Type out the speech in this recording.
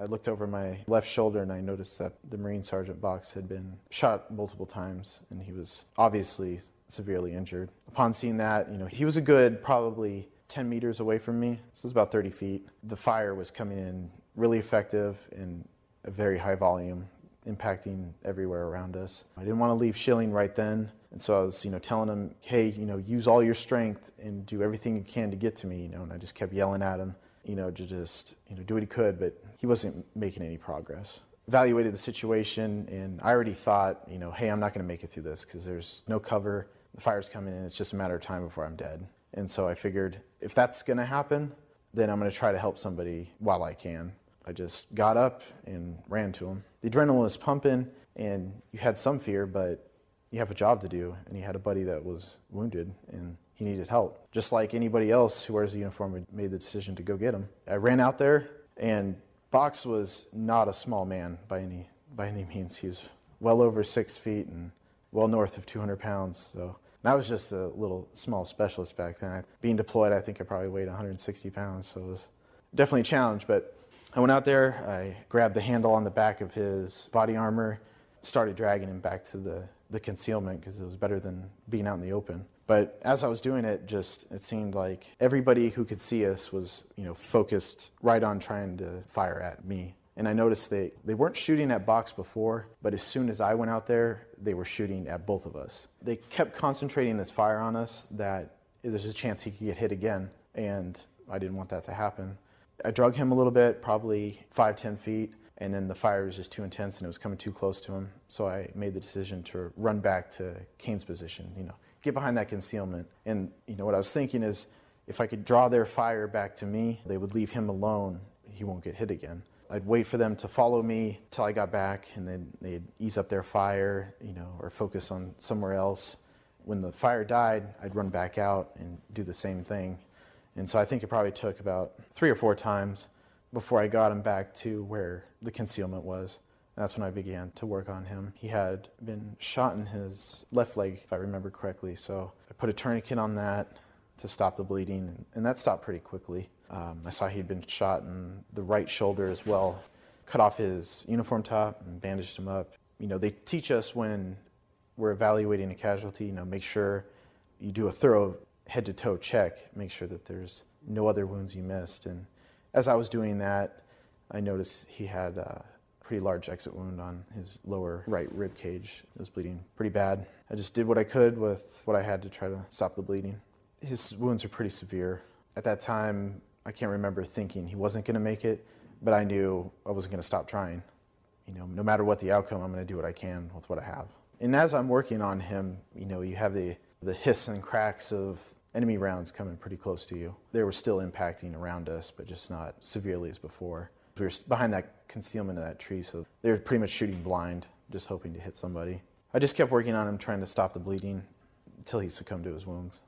I looked over my left shoulder and I noticed that the Marine Sergeant Box had been shot multiple times and he was obviously severely injured. Upon seeing that, you know, he was a good probably 10 meters away from me. So it was about 30 feet. The fire was coming in really effective and a very high volume, impacting everywhere around us. I didn't want to leave Schilling right then. And so I was, you know, telling him, hey, you know, use all your strength and do everything you can to get to me, you know, and I just kept yelling at him you know, to just you know do what he could, but he wasn't making any progress. Evaluated the situation, and I already thought, you know, hey, I'm not going to make it through this because there's no cover. The fire's coming in. It's just a matter of time before I'm dead. And so I figured if that's going to happen, then I'm going to try to help somebody while I can. I just got up and ran to him. The adrenaline was pumping, and you had some fear, but you have a job to do, and he had a buddy that was wounded and he needed help. Just like anybody else who wears a uniform made the decision to go get him. I ran out there, and Box was not a small man by any by any means. He was well over six feet and well north of 200 pounds. So. And I was just a little small specialist back then. Being deployed, I think I probably weighed 160 pounds, so it was definitely a challenge. But I went out there, I grabbed the handle on the back of his body armor, started dragging him back to the the concealment because it was better than being out in the open. But as I was doing it, just it seemed like everybody who could see us was, you know, focused right on trying to fire at me. And I noticed they, they weren't shooting at Box before, but as soon as I went out there, they were shooting at both of us. They kept concentrating this fire on us that there's a chance he could get hit again, and I didn't want that to happen. I drug him a little bit, probably five, ten feet, and then the fire was just too intense and it was coming too close to him. So I made the decision to run back to Kane's position, you know, get behind that concealment. And, you know, what I was thinking is if I could draw their fire back to me, they would leave him alone. He won't get hit again. I'd wait for them to follow me till I got back and then they'd ease up their fire, you know, or focus on somewhere else. When the fire died, I'd run back out and do the same thing. And so I think it probably took about three or four times before I got him back to where the concealment was. That's when I began to work on him. He had been shot in his left leg, if I remember correctly. So I put a tourniquet on that to stop the bleeding, and that stopped pretty quickly. Um, I saw he'd been shot in the right shoulder as well. Cut off his uniform top and bandaged him up. You know, they teach us when we're evaluating a casualty, you know, make sure you do a thorough head to toe check, make sure that there's no other wounds you missed. And as I was doing that, I noticed he had a pretty large exit wound on his lower right rib cage. It was bleeding pretty bad. I just did what I could with what I had to try to stop the bleeding. His wounds are pretty severe. At that time, I can't remember thinking he wasn't going to make it, but I knew I wasn't going to stop trying. You know, no matter what the outcome, I'm going to do what I can with what I have. And as I'm working on him, you know, you have the the hiss and cracks of enemy rounds coming pretty close to you. They were still impacting around us, but just not severely as before. We were behind that concealment of that tree, so they were pretty much shooting blind, just hoping to hit somebody. I just kept working on him, trying to stop the bleeding until he succumbed to his wounds.